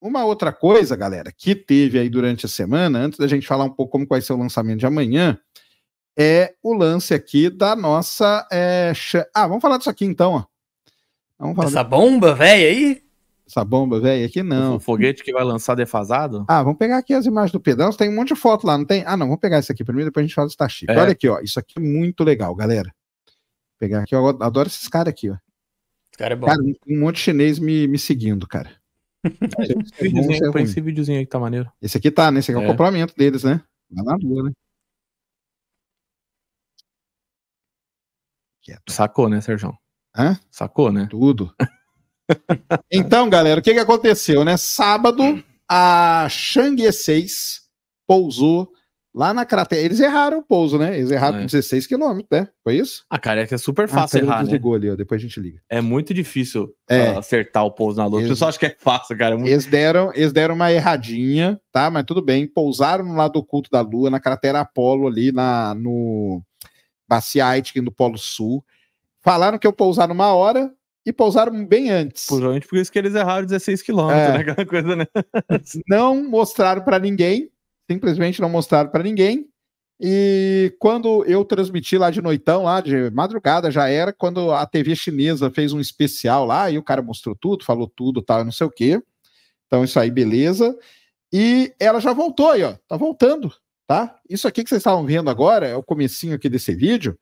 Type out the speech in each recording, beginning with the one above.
Uma outra coisa, galera, que teve aí durante a semana, antes da gente falar um pouco como vai ser o lançamento de amanhã, é o lance aqui da nossa. É... ah, vamos falar disso aqui então, ó. Vamos falar Essa de... bomba, velho, aí? Essa bomba, velho, aqui não. O foguete que vai lançar defasado? Ah, vamos pegar aqui as imagens do pedal. Tem um monte de foto lá, não tem? Ah, não, vamos pegar isso aqui primeiro, depois a gente fala do Starship. É. Olha aqui, ó. Isso aqui é muito legal, galera. Vou pegar aqui, ó. Adoro esses caras aqui, ó. Esse cara é bom. Cara, um monte de chinês me, me seguindo, cara. Esse, é, é esse videozinho aí que tá maneiro. Esse aqui tá, né? Esse aqui é, é. o complemento deles, né? Vai na boa, né? Sacou, né, Sérgio? Hã? Sacou, né? Tudo. então, galera, o que, que aconteceu, né? Sábado, a Chang'e 6 pousou Lá na cratera, eles erraram o pouso, né? Eles erraram é. 16 quilômetros, né? Foi isso? a ah, cara, é que é super ah, fácil ah, errar, né? ali, ó, depois a gente liga. É muito difícil é. Ah, acertar o pouso na lua. Eles... O pessoal acha que é fácil, cara. É muito... eles, deram, eles deram uma erradinha, tá? Mas tudo bem. Pousaram no lado oculto da lua, na cratera Apolo ali, na, no Bacia Aitken, no Polo Sul. Falaram que eu pousar numa hora, e pousaram bem antes. Provavelmente por isso que eles erraram 16 quilômetros, é. né? Aquela coisa, né? Não mostraram para ninguém, simplesmente não mostraram para ninguém. E quando eu transmiti lá de noitão, lá de madrugada já era, quando a TV chinesa fez um especial lá, e o cara mostrou tudo, falou tudo, tal, não sei o quê. Então isso aí, beleza. E ela já voltou aí, ó, tá voltando, tá? Isso aqui que vocês estavam vendo agora, é o comecinho aqui desse vídeo,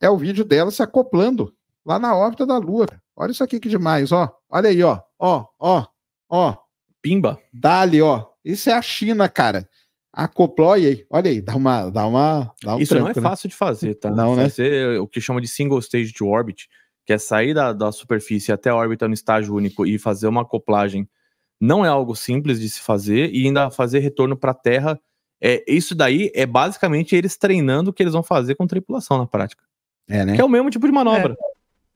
é o vídeo dela se acoplando lá na órbita da Lua. Olha isso aqui que demais, ó. Olha aí, ó, ó, ó, ó. Pimba. Dali, ó. Isso é a China, cara. e aí. Olha aí, dá uma. Dá uma dá um Isso tranco, não é né? fácil de fazer, tá? Não, né? Fazer é o que chama de single stage to orbit, que é sair da, da superfície até a órbita no estágio único e fazer uma acoplagem, não é algo simples de se fazer e ainda fazer retorno para a Terra. É, isso daí é basicamente eles treinando o que eles vão fazer com tripulação na prática. É, né? Que é o mesmo tipo de manobra.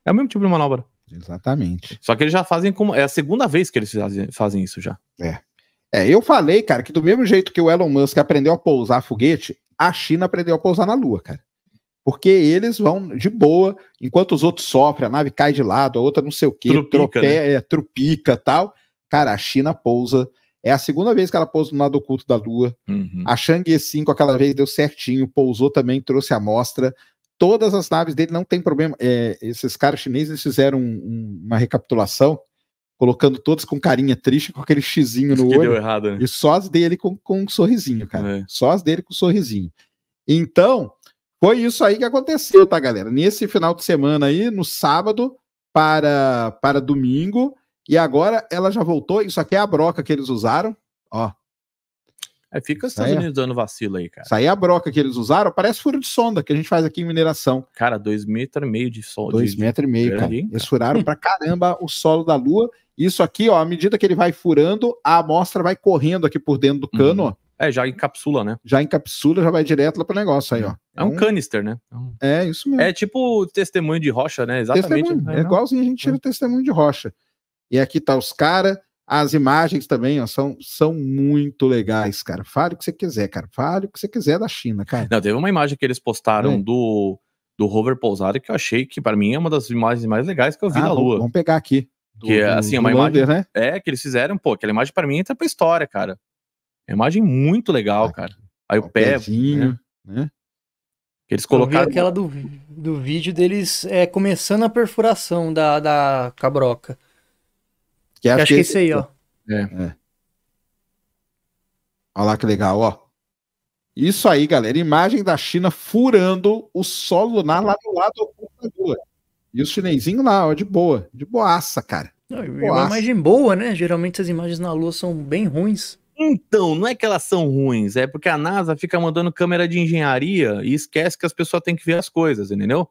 É, é o mesmo tipo de manobra. Exatamente. Só que eles já fazem como. É a segunda vez que eles fazem isso já. É. É, eu falei, cara, que do mesmo jeito que o Elon Musk aprendeu a pousar foguete, a China aprendeu a pousar na Lua, cara. Porque eles vão de boa, enquanto os outros sofrem, a nave cai de lado, a outra não sei o quê, trupica, tropeia, né? É, trupica tal. Cara, a China pousa. É a segunda vez que ela pousa no lado oculto da Lua. Uhum. A Chang'e 5 aquela vez deu certinho, pousou também, trouxe a amostra. Todas as naves dele não tem problema. É, esses caras chineses fizeram um, um, uma recapitulação colocando todas com carinha triste, com aquele xizinho no olho. Errado, né? E só as dele com, com um sorrisinho, cara. É. Só as dele com um sorrisinho. Então, foi isso aí que aconteceu, tá, galera? Nesse final de semana aí, no sábado para, para domingo. E agora ela já voltou. Isso aqui é a broca que eles usaram. Ó. É, fica os Estados é. Unidos dando vacilo aí, cara. Isso aí é a broca que eles usaram. Parece furo de sonda que a gente faz aqui em mineração. Cara, dois metros e meio de sonda. Dois de... metros e meio, cara. Eles furaram pra caramba o solo da Lua. Isso aqui, ó, à medida que ele vai furando, a amostra vai correndo aqui por dentro do cano, uhum. ó. É, já encapsula, né? Já encapsula, já vai direto lá pro negócio aí, ó. É um, então, canister, né? Então, é, isso mesmo. É tipo testemunho de rocha, né? Exatamente. Né? É, igualzinho a gente tira é. testemunho de rocha. E aqui tá os caras, as imagens também, ó, são, são muito legais, cara. Fale o que você quiser, cara. Fale o que você quiser da China, cara. Não, teve uma imagem que eles postaram hum. do, do rover pousado que eu achei que, para mim, é uma das imagens mais legais que eu vi ah, Lua. Vamos pegar aqui que, é, do, assim, é uma imagem. Lander, né? É, que eles fizeram, pô, aquela imagem para mim entra pra história, cara. É uma imagem muito legal, cara. Aí o pé. Né? Pezinho, né? Que eles colocaram. aquela do, do vídeo deles é, começando a perfuração da, da cabroca. Que, que acho que é isso aí, ó. É. é. Olha lá que legal, ó. Isso aí, galera. Imagem da China furando o solo lunar lá do lado da computador. E o chinesinho lá, ó, de boa, de boaça, cara. Não, boaça. É uma imagem boa, né? Geralmente as imagens na Lua são bem ruins. Então, não é que elas são ruins, é porque a NASA fica mandando câmera de engenharia e esquece que as pessoas têm que ver as coisas, entendeu?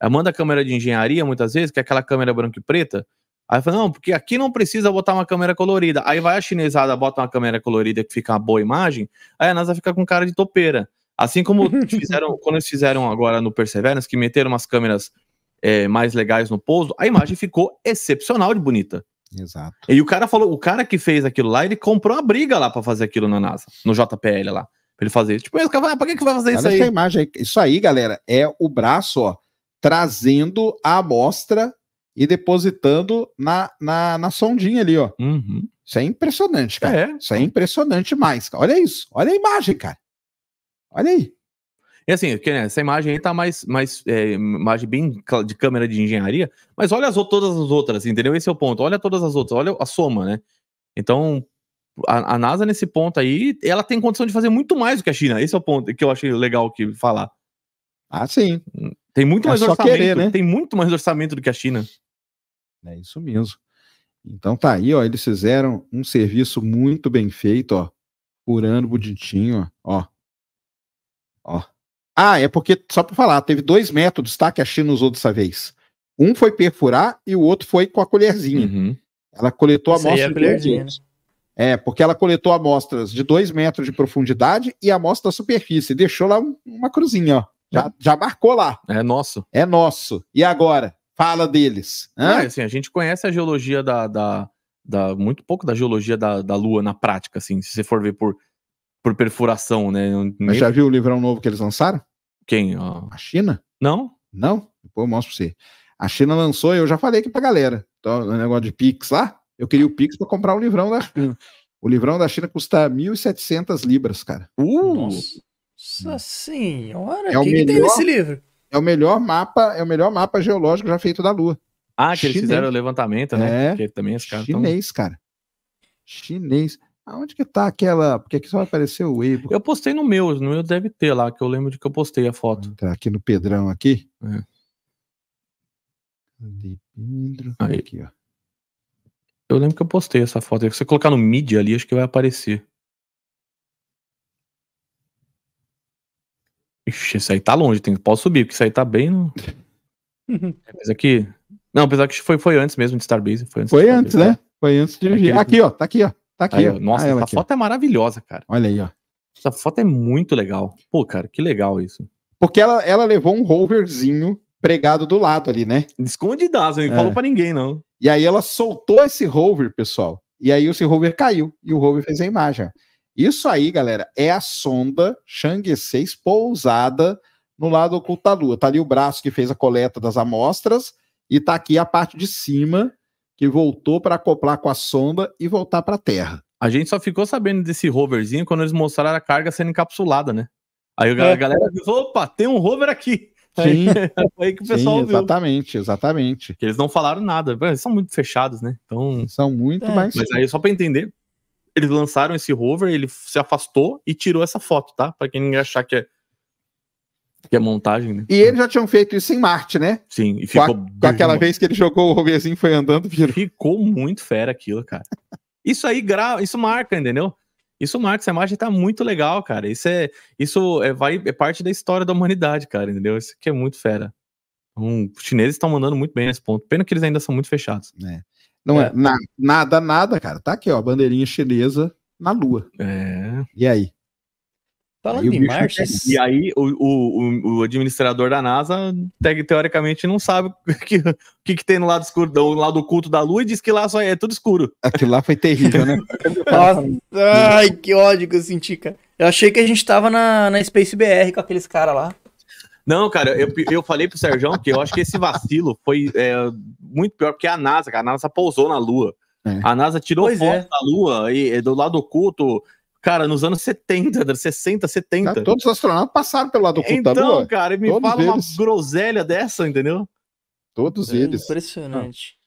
Ela manda câmera de engenharia muitas vezes, que é aquela câmera branca e preta. Aí fala, não, porque aqui não precisa botar uma câmera colorida. Aí vai a chinesada, bota uma câmera colorida que fica uma boa imagem, aí a NASA fica com cara de topeira. Assim como fizeram, quando eles fizeram agora no Perseverance, que meteram umas câmeras é, mais legais no pouso, a imagem ficou excepcional de bonita. Exato. E o cara falou, o cara que fez aquilo lá, ele comprou a briga lá para fazer aquilo na NASA, no JPL lá, pra ele fazer. Tipo, esse cara, ah, pra que, que vai fazer isso aí? Essa imagem, isso aí, galera, é o braço, ó, trazendo a amostra e depositando na, na, na sondinha ali, ó. Uhum. Isso é impressionante, cara. É. Isso é impressionante mais. Olha isso. Olha a imagem, cara. Olha aí. E assim, né, essa imagem aí tá mais, mais é, imagem bem de câmera de engenharia, mas olha as, todas as outras, entendeu? Esse é o ponto. Olha todas as outras, olha a soma, né? Então, a, a NASA nesse ponto aí, ela tem condição de fazer muito mais do que a China. Esse é o ponto que eu achei legal que falar. Ah, sim. Tem muito é mais orçamento, querer, né? tem muito mais orçamento do que a China. É isso mesmo. Então tá aí, ó, eles fizeram um serviço muito bem feito, ó, curando bonitinho, ó. Ó. Ó. Ah, é porque, só para falar, teve dois métodos, tá? Que a China usou dessa vez. Um foi perfurar e o outro foi com a colherzinha. Uhum. Ela coletou Isso amostras. É, a colherzinha, né? é, porque ela coletou amostras de dois metros de profundidade e amostra da superfície. Deixou lá uma cruzinha, ó. Já, é. já, marcou lá. É nosso. É nosso. E agora? Fala deles. Hã? É, assim, a gente conhece a geologia da, da, da. muito pouco da geologia da, da Lua na prática, assim, se você for ver por por perfuração, né? Mas já viu o livrão novo que eles lançaram? Quem? Ó? A China? Não? Não? Depois eu mostro pra você. A China lançou, eu já falei aqui pra galera. Então, o negócio de Pix lá, eu queria o Pix pra comprar o livrão da China. O livrão da China custa 1.700 libras, cara. Uh! Nossa, hum. senhora! É o que, melhor, que tem nesse livro? É o melhor mapa, é o melhor mapa geológico já feito da Lua. Ah, que Chinês. eles fizeram o levantamento, né? É, Porque também esse caras. chinês, tão... cara. Chinês. Aonde que tá aquela? Porque aqui só apareceu o Weibo. Eu postei no meu, no meu deve ter lá, que eu lembro de que eu postei a foto. Tá aqui no Pedrão aqui. É. Cadê Pedro? Aí. Tá aqui, ó. Eu lembro que eu postei essa foto. Se você colocar no mídia ali, acho que vai aparecer. Ixi, isso aí tá longe, tem, posso subir, porque isso aí tá bem no. Mas aqui. Não, apesar que foi, foi antes mesmo de Starbase. Foi antes, foi antes né? Foi antes de. Aqui, ó, tá aqui, ó. Tá aqui. Aí, ó. nossa, ah, essa aqui. foto é maravilhosa, cara. Olha aí, ó. Essa foto é muito legal. Pô, cara, que legal isso. Porque ela, ela levou um roverzinho pregado do lado ali, né? Escondidaço, não é. falou pra ninguém, não. E aí ela soltou esse rover, pessoal. E aí esse rover caiu. E o rover fez a imagem. Isso aí, galera, é a sonda Chang'e 6 pousada no lado oculto da Lua. Tá ali o braço que fez a coleta das amostras e tá aqui a parte de cima que voltou para acoplar com a sonda e voltar para a Terra. A gente só ficou sabendo desse roverzinho quando eles mostraram a carga sendo encapsulada, né? Aí é. a é. galera disse: opa, tem um rover aqui. Sim. Aí, que o pessoal Sim, exatamente, viu. exatamente. Porque eles não falaram nada. Eles são muito fechados, né? Então, são muito é. mais. Mas aí, só para entender, eles lançaram esse rover, ele se afastou e tirou essa foto, tá? Para quem achar que é que é montagem, né? E eles já tinham feito isso em Marte, né? Sim, e ficou. Com, a, aquela vez que ele jogou o roverzinho, foi andando, virou. Ficou muito fera aquilo, cara. isso aí gra... isso marca, entendeu? Isso marca, essa imagem tá muito legal, cara. Isso é, isso é, vai, é parte da história da humanidade, cara, entendeu? Isso aqui é muito fera. Então, os chineses estão mandando muito bem nesse ponto. Pena que eles ainda são muito fechados. É. Não é, é na, nada, nada, cara. Tá aqui, ó, bandeirinha chinesa na Lua. É. E aí? Falando aí em E aí o, o, o administrador da NASA teoricamente não sabe o que, que, tem no lado escuro, do lado oculto da Lua e diz que lá só é, é tudo escuro. Aquilo lá foi terrível, né? Nossa, ai, que ódio que eu senti, cara. Eu achei que a gente tava na, na Space BR com aqueles caras lá. Não, cara, eu, eu falei pro Sérgio que eu acho que esse vacilo foi é, muito pior, porque a NASA, cara, a NASA pousou na Lua. É. A NASA tirou pois foto é. da Lua e, do lado oculto Cara, nos anos 70, 60, 70. Ah, todos os astronautas passaram pelo lado oculto. Tá então, cara, me todos fala eles. uma groselha dessa, entendeu? Todos é eles. Impressionante. Ah.